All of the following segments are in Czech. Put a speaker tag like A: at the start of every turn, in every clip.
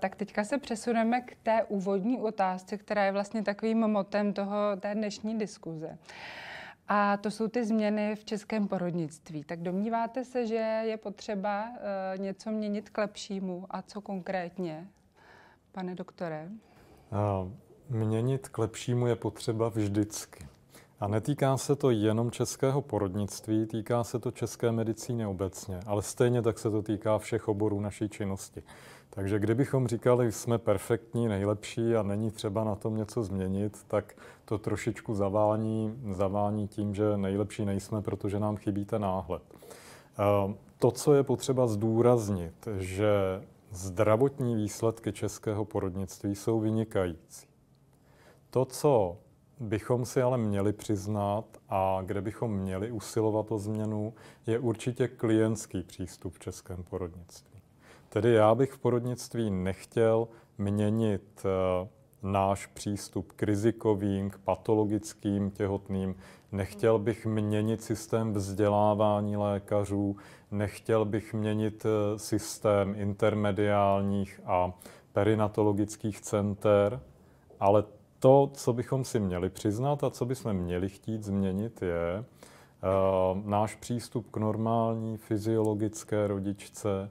A: Tak teďka se přesuneme k té úvodní otázce, která je vlastně takovým motem toho, té dnešní diskuze. A to jsou ty změny v českém porodnictví. Tak domníváte se, že je potřeba uh, něco měnit k lepšímu a co konkrétně, pane doktore?
B: Měnit k lepšímu je potřeba vždycky. A netýká se to jenom českého porodnictví, týká se to české medicíny obecně, ale stejně tak se to týká všech oborů naší činnosti. Takže kdybychom říkali, jsme perfektní, nejlepší a není třeba na tom něco změnit, tak to trošičku zavání, zavání tím, že nejlepší nejsme, protože nám chybí ten náhled. Eh, to, co je potřeba zdůraznit, že zdravotní výsledky českého porodnictví jsou vynikající. To, co bychom si ale měli přiznat a kde bychom měli usilovat o změnu, je určitě klientský přístup v českém porodnictví. Tedy já bych v porodnictví nechtěl měnit eh, náš přístup k rizikovým, k patologickým těhotným. Nechtěl bych měnit systém vzdělávání lékařů, nechtěl bych měnit eh, systém intermediálních a perinatologických center, ale to, co bychom si měli přiznat a co bychom měli chtít změnit, je uh, náš přístup k normální fyziologické rodičce,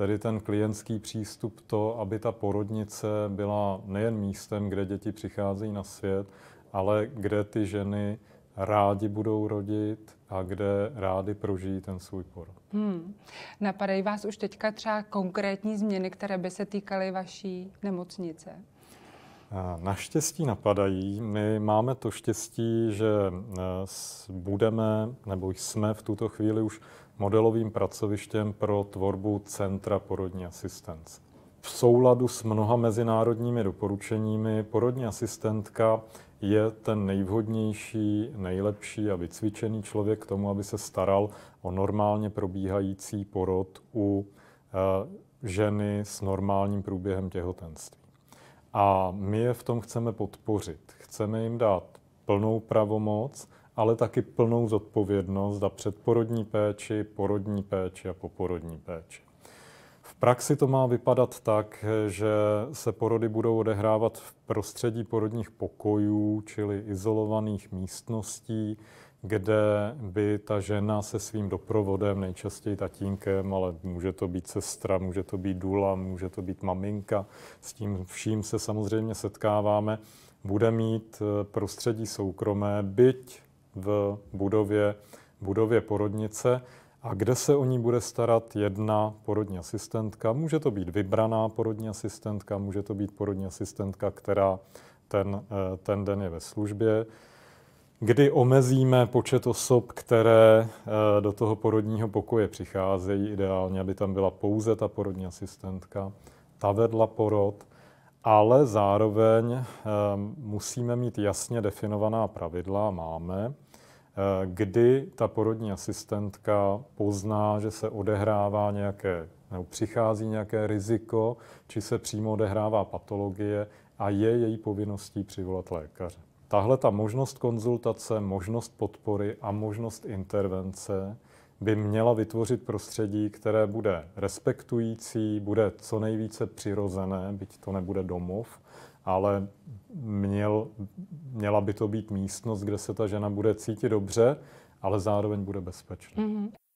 B: tedy ten klientský přístup to, aby ta porodnice byla nejen místem, kde děti přicházejí na svět, ale kde ty ženy rádi budou rodit a kde rádi prožijí ten svůj porod.
A: Hmm. Napadají vás už teďka třeba konkrétní změny, které by se týkaly vaší nemocnice?
B: Naštěstí napadají. My máme to štěstí, že eh, budeme nebo jsme v tuto chvíli už modelovým pracovištěm pro tvorbu Centra porodní asistence. V souladu s mnoha mezinárodními doporučeními porodní asistentka je ten nejvhodnější, nejlepší a vycvičený člověk k tomu, aby se staral o normálně probíhající porod u eh, ženy s normálním průběhem těhotenství. A my je v tom chceme podpořit. Chceme jim dát plnou pravomoc, ale taky plnou zodpovědnost za předporodní péči, porodní péči a poporodní péči. V praxi to má vypadat tak, že se porody budou odehrávat v prostředí porodních pokojů, čili izolovaných místností, kde by ta žena se svým doprovodem, nejčastěji tatínkem, ale může to být sestra, může to být důla, může to být maminka, s tím vším se samozřejmě setkáváme, bude mít eh, prostředí soukromé, byť v budově, budově porodnice, a kde se o ní bude starat jedna porodní asistentka? Může to být vybraná porodní asistentka, může to být porodní asistentka, která ten, eh, ten den je ve službě kdy omezíme počet osob, které eh, do toho porodního pokoje přicházejí. Ideálně, aby tam byla pouze ta porodní asistentka, ta vedla porod, ale zároveň eh, musíme mít jasně definovaná pravidla, máme, eh, kdy ta porodní asistentka pozná, že se odehrává nějaké, nebo přichází nějaké riziko, či se přímo odehrává patologie a je její povinností přivolat lékaře. Tahle ta možnost konzultace, možnost podpory a možnost intervence by měla vytvořit prostředí, které bude respektující, bude co nejvíce přirozené, byť to nebude domov, ale měl, měla by to být místnost, kde se ta žena bude cítit dobře, ale zároveň bude bezpečná. Mm-hmm.